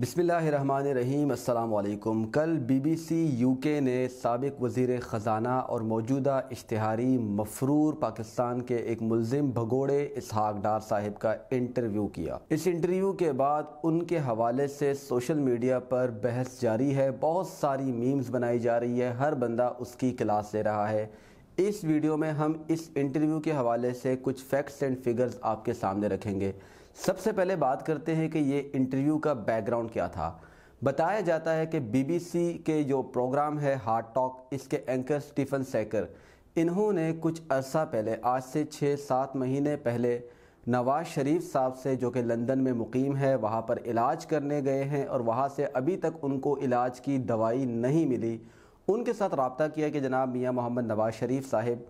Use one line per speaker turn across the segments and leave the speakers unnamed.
B अल्लाम कल you के ने सबक वज़ी ख़जाना और मौजूदा इश्तहारी मफरूर पाकिस्तान के एक मुलिम भगोड़े इसहाक डार साहिब का इंटरव्यू किया इस इंटरव्यू के बाद उनके हवाले से सोशल मीडिया पर बहस जारी है बहुत सारी मीम्स बनाई जा रही है हर बंदा उसकी क्लास ले रहा है इस वीडियो में हम इस इंटरव्यू के हवाले से कुछ फैक्ट्स एंड फिगर्स आपके सामने रखेंगे सबसे पहले बात करते हैं कि ये इंटरव्यू का बैकग्राउंड क्या था बताया जाता है कि बीबीसी के जो प्रोग्राम है हार्ड टॉक इसके एंकर स्टीफन सैकर इन्होंने कुछ अरसा पहले आज से छः सात महीने पहले नवाज शरीफ साहब से जो कि लंदन में मुकीम है वहाँ पर इलाज करने गए हैं और वहाँ से अभी तक उनको इलाज की दवाई नहीं मिली उनके साथ रबता किया कि जनाब मियाँ मोहम्मद नवाज शरीफ साहब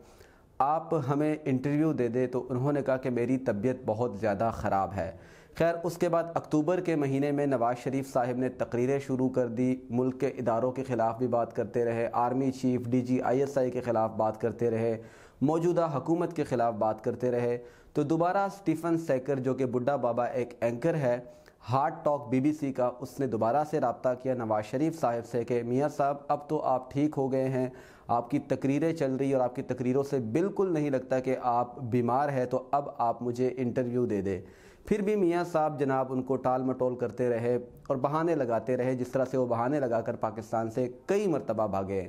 आप हमें इंटरव्यू दे दें तो उन्होंने कहा कि मेरी तबीयत बहुत ज़्यादा ख़राब है खैर उसके बाद अक्टूबर के महीने में नवाज़ शरीफ साहब ने तकरीरें शुरू कर दी मुल्क के इदारों के ख़िलाफ़ भी बात करते रहे army chief D G I S I के ख़िलाफ़ बात करते रहे मौजूदा हकूमत के ख़िलाफ़ बात करते रहे तो दोबारा स्टीफ़न सैकर जो कि बुढ़ा बाबा एक एंकर है हार्ड टॉक बीबीसी का उसने दोबारा से रबता किया नवाज शरीफ साहब से कि मियाँ साहब अब तो आप ठीक हो गए हैं आपकी तकरीरें चल रही और आपकी तकरीरों से बिल्कुल नहीं लगता कि आप बीमार है तो अब आप मुझे इंटरव्यू दे दें फिर भी मियाँ साहब जनाब उनको टाल मटोल करते रहे और बहाने लगाते रहे जिस तरह से वो बहाने लगाकर पाकिस्तान से कई मरतबा भागे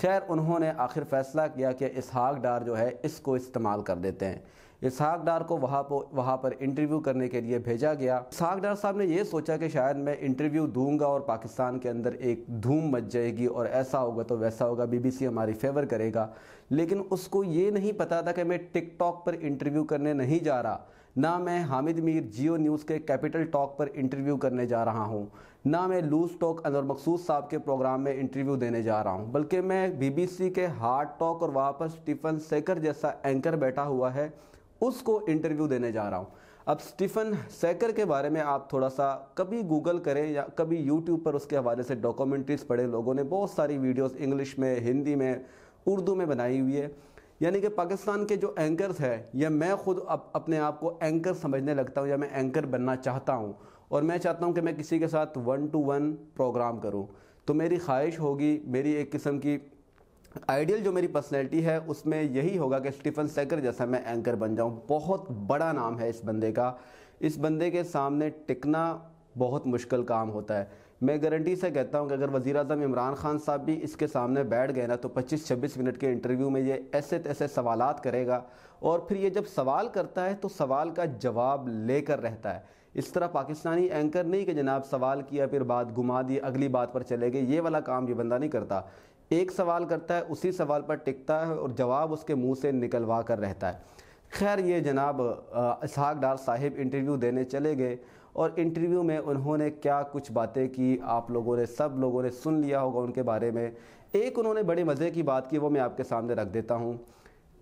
खैर उन्होंने आखिर फैसला किया कि इसहाक डार जो है इसको इस्तेमाल कर देते हैं इसहाक डार को वहाँ पर वहाँ पर इंटरव्यू करने के लिए भेजा गया इसहाक डार साहब ने यह सोचा कि शायद मैं इंटरव्यू दूंगा और पाकिस्तान के अंदर एक धूम मच जाएगी और ऐसा होगा तो वैसा होगा बीबीसी हमारी फेवर करेगा लेकिन उसको ये नहीं पता था कि मैं टिकटॉक पर इंटरव्यू करने नहीं जा रहा ना मैं हामिद मीर जियो न्यूज़ के कैपिटल टॉक पर इंटरव्यू करने जा रहा हूँ ना मैं लूज टॉक अनवर मकसूद साहब के प्रोग्राम में इंटरव्यू देने जा रहा हूँ बल्कि मैं बीबीसी के हार्ड टॉक और वहाँ पर स्टीफन सेकर जैसा एंकर बैठा हुआ है उसको इंटरव्यू देने जा रहा हूँ अब स्टीफन सेकर के बारे में आप थोड़ा सा कभी गूगल करें या कभी यूट्यूब पर उसके हवाले से डॉक्यूमेंट्रीज पढ़े लोगों ने बहुत सारी वीडियोस इंग्लिश में हिंदी में उर्दू में बनाई हुई है यानी कि पाकिस्तान के जो एंकर्स हैं या मैं खुद अप, अपने आप को एंकर समझने लगता हूँ या मैं एंकर बनना चाहता हूँ और मैं चाहता हूँ कि मैं किसी के साथ वन टू वन प्रोग्राम करूँ तो मेरी ख्वाहिश होगी मेरी एक किस्म की आइडियल जो मेरी पर्सनैलिटी है उसमें यही होगा कि स्टीफन सेकर जैसा मैं एंकर बन जाऊँ बहुत बड़ा नाम है इस बंदे का इस बंदे के सामने टिकना बहुत मुश्किल काम होता है मैं गारंटी से कहता हूँ कि अगर वज़ी अजम इमरान खान साहब भी इसके सामने बैठ गए ना तो 25-26 मिनट के इंटरव्यू में ये ऐसे तैसे सवाल करेगा और फिर ये जब सवाल करता है तो सवाल का जवाब लेकर रहता है इस तरह पाकिस्तानी एंकर नहीं कि जनाब सवाल किया फिर बात घुमा दी अगली बात पर चले गए ये वाला काम ये बंदा नहीं करता एक सवाल करता है उसी सवाल पर टिकता है और जवाब उसके मुँह से निकलवा कर रहता है खैर ये जनाब इसहाक डार साहिब इंटरव्यू देने चले गए और इंटरव्यू में उन्होंने क्या कुछ बातें की आप लोगों ने सब लोगों ने सुन लिया होगा उनके बारे में एक उन्होंने बड़े मज़े की बात की वो मैं आपके सामने रख देता हूँ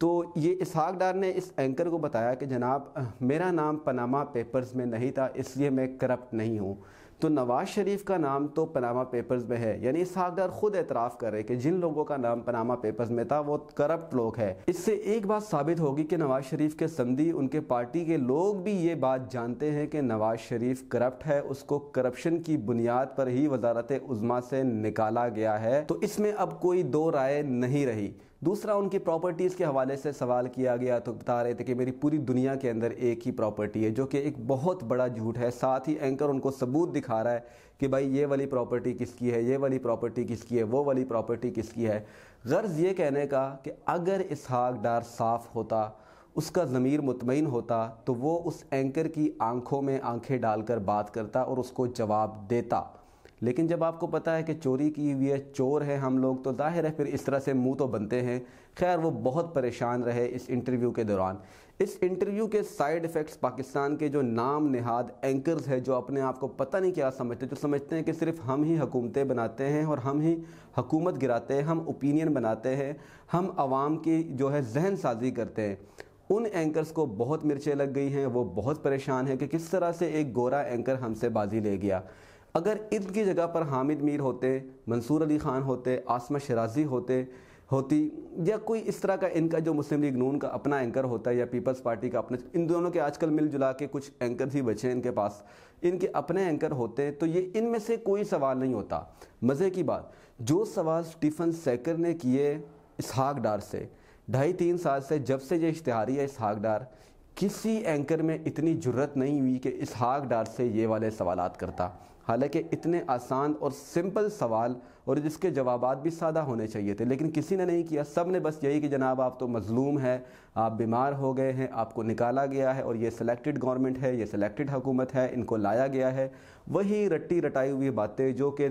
तो ये इसहाक डार ने इस एंकर को बताया कि जनाब मेरा नाम पनामा पेपर्स में नहीं था इसलिए मैं करप्ट नहीं हूँ तो नवाज शरीफ का नाम तो पनामा पेपर्स में है यानी इसहाकदार खुद एतराफ़ कर रहे कि जिन लोगों का नाम पनामा पेपर्स में था वो करप्ट लोग है इससे एक बात साबित होगी कि नवाज शरीफ के संदी उनके पार्टी के लोग भी ये बात जानते हैं कि नवाज शरीफ करप्ट है उसको करप्शन की बुनियाद पर ही वजारत उजमा से निकाला गया है तो इसमें अब कोई दो राय नहीं रही दूसरा उनकी प्रॉपर्टीज़ के हवाले से सवाल किया गया तो बता रहे थे कि मेरी पूरी दुनिया के अंदर एक ही प्रॉपर्टी है जो कि एक बहुत बड़ा झूठ है साथ ही एंकर उनको सबूत दिखा रहा है कि भाई ये वाली प्रॉपर्टी किसकी है ये वाली प्रॉपर्टी किसकी है वो वाली प्रॉपर्टी किसकी है गर्ज़ ये कहने का कि अगर इसहाक डार साफ़ होता उसका ज़मीर मुतमिन होता तो वो उस एंकर की आंखों में आंखें डालकर बात करता और उसको जवाब देता लेकिन जब आपको पता है कि चोरी की हुई है चोर है हम लोग तो जाहिर है फिर इस तरह से मुंह तो बनते हैं खैर वो बहुत परेशान रहे इस इंटरव्यू के दौरान इस इंटरव्यू के साइड इफ़ेक्ट्स पाकिस्तान के जो नाम नहाद एंकर्स हैं जो अपने आप को पता नहीं क्या समझते जो समझते हैं कि सिर्फ हम ही हुकूमतें बनाते हैं और हम ही हुकूमत गिराते हैं हम ओपिनियन बनाते हैं हम आवाम की जो है जहन साजी करते हैं उन एंकर्स को बहुत मिर्चें लग गई हैं वो बहुत परेशान हैं कि किस तरह से एक गोरा एंकर हमसे बाजी ले गया अगर इर्द की जगह पर हामिद मीर होते मंसूर अली ख़ान होते आसमा शराजी होते होती या कोई इस तरह का इनका जो मुस्लिम लीग नून का अपना एंकर होता है या पीपल्स पार्टी का अपना इन दोनों के आजकल मिल जुला के कुछ एंकर ही बचे हैं इनके पास इनके अपने एंकर होते तो ये इनमें से कोई सवाल नहीं होता मज़े की बात जो सवाल स्टीफन सैकर ने किए इसहाक डार से ढाई तीन साल से जब से ये इश्तहारी है इसहाक डार किसी एंकर में इतनी ज़रूरत नहीं हुई कि इस हाक डार से ये वाले सवाल करता हालांकि इतने आसान और सिंपल सवाल और जिसके जवाब भी सादा होने चाहिए थे लेकिन किसी ने नहीं किया सब ने बस यही कि जनाब आप तो मज़लूम है आप बीमार हो गए हैं आपको निकाला गया है और ये सिलेक्टेड गवर्नमेंट है ये सिलेक्टेड हुकूमत है इनको लाया गया है वही रट्टी रटाई हुई बातें जो कि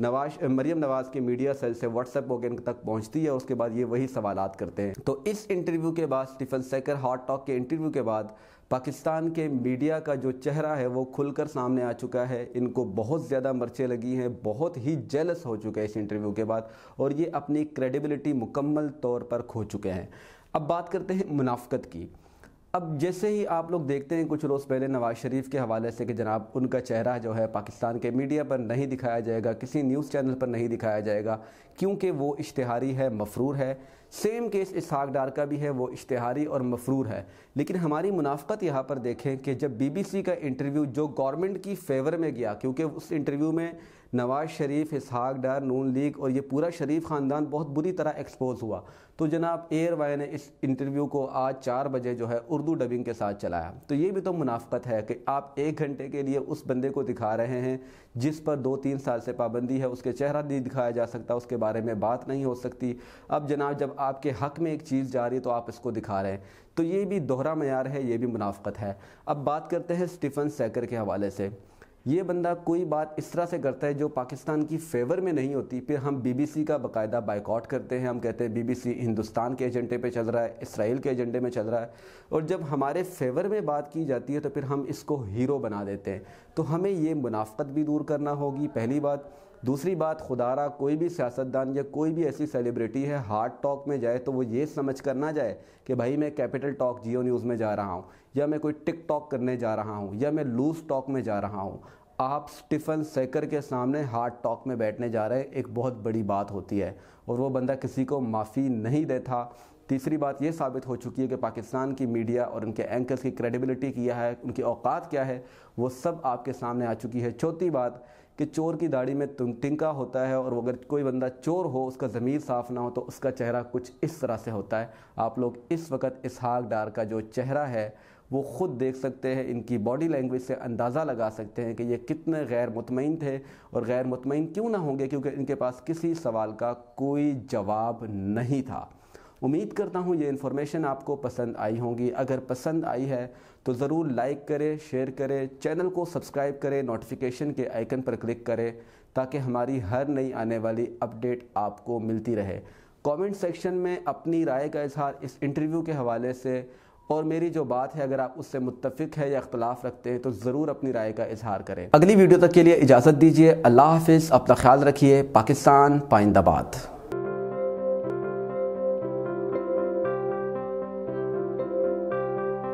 नवाज मरियम नवाज़ के मीडिया सेल से व्हाट्सएप वगैरह तक पहुँचती है उसके बाद ये वही सवाल करते हैं तो इस इंटरव्यू के बाद स्टीफन सेकर हॉट टॉक के इंटरव्यू के बाद पाकिस्तान के मीडिया का जो चेहरा है वो खुलकर सामने आ चुका है इनको बहुत ज़्यादा मर्चें लगी हैं बहुत ही जेलस हो चुके हैं इस इंटरव्यू के बाद और ये अपनी क्रेडिबिलिटी मुकम्मल तौर पर खो चुके हैं अब बात करते हैं मुनाफ्त की अब जैसे ही आप लोग देखते हैं कुछ रोज़ पहले नवाज़ शरीफ के हवाले से कि जनाब उनका चेहरा जो है पाकिस्तान के मीडिया पर नहीं दिखाया जाएगा किसी न्यूज़ चैनल पर नहीं दिखाया जाएगा क्योंकि वो इश्तहारी है मफरूर है सेम केस इसहाक डार का भी है वो इश्तहारी और मफरूर है लेकिन हमारी मुनाफ़त यहाँ पर देखें कि जब सी का इंटरव्यू जो गवर्नमेंट की फेवर में गया क्योंकि उस इंटरव्यू में नवाज़ शरीफ इसहाक डार नून लीग और ये पूरा शरीफ ख़ानदान बहुत बुरी तरह एक्सपोज हुआ तो जनाब एयर वाई ने इस इंटरव्यू को आज चार बजे जो है उर्दू डबिंग के साथ चलाया तो ये भी तो मुनाफ्त है कि आप एक घंटे के लिए उस बंदे को दिखा रहे हैं जिस पर दो तीन साल से पाबंदी है उसके चेहरा नहीं दिखाया जा सकता उसके बारे में बात नहीं हो सकती अब जनाब जब आपके हक में एक चीज़ जा रही है तो आप इसको दिखा रहे हैं तो ये भी दोहरा मैार है ये भी मुनाफ्त है अब बात करते हैं स्टीफन सैकर के हवाले से ये बंदा कोई बात इस तरह से करता है जो पाकिस्तान की फेवर में नहीं होती फिर हम बीबीसी का बाकायदा बाइकआउट करते हैं हम कहते हैं बीबीसी हिंदुस्तान के एजेंडे पे चल रहा है इसराइल के एजेंडे में चल रहा है और जब हमारे फेवर में बात की जाती है तो फिर हम इसको हीरो बना देते हैं तो हमें ये मुनाफ़त भी दूर करना होगी पहली बात दूसरी बात खुदारा कोई भी सियासतदान या कोई भी ऐसी सेलिब्रिटी है हार्ड टॉक में जाए तो वो ये समझ कर ना जाए कि भाई मैं कैपिटल टॉक जियो न्यूज़ में जा रहा हूँ या मैं कोई टिक टॉक करने जा रहा हूँ या मैं लूज टॉक में जा रहा हूँ आप स्टीफन सेकर के सामने हार्ड टॉक में बैठने जा रहे हैं एक बहुत बड़ी बात होती है और वो बंदा किसी को माफ़ी नहीं देता तीसरी बात ये साबित हो चुकी है कि पाकिस्तान की मीडिया और उनके एंकर्स की क्रेडिबिलिटी क्या है उनकी औकात क्या है वो सब आपके सामने आ चुकी है चौथी बात कि चोर की दाढ़ी में तुम टिंका होता है और अगर कोई बंदा चोर हो उसका ज़मीर साफ़ ना हो तो उसका चेहरा कुछ इस तरह से होता है आप लोग इस वक्त इसहाक डार का जो चेहरा है वो ख़ुद देख सकते हैं इनकी बॉडी लैंग्वेज से अंदाज़ा लगा सकते हैं कि ये कितने गैर मुतमिन थे और गैर मुतमिन क्यों ना होंगे क्योंकि इनके पास किसी सवाल का कोई जवाब नहीं था उम्मीद करता हूँ ये इन्फॉर्मेशन आपको पसंद आई होंगी अगर पसंद आई है तो ज़रूर लाइक करें शेयर करें चैनल को सब्सक्राइब करें नोटिफिकेशन के आइकन पर क्लिक करें ताकि हमारी हर नई आने वाली अपडेट आपको मिलती रहे कमेंट सेक्शन में अपनी राय का इजहार इस इंटरव्यू के हवाले से और मेरी जो बात है अगर आप उससे मुतफिक है या अख्तिलाफ रखते हैं तो ज़रूर अपनी राय का इजहार करें अगली वीडियो तक के लिए इजाज़त दीजिए अल्लाह हाफिज़ अपना ख्याल रखिए पाकिस्तान पाइंदाबाद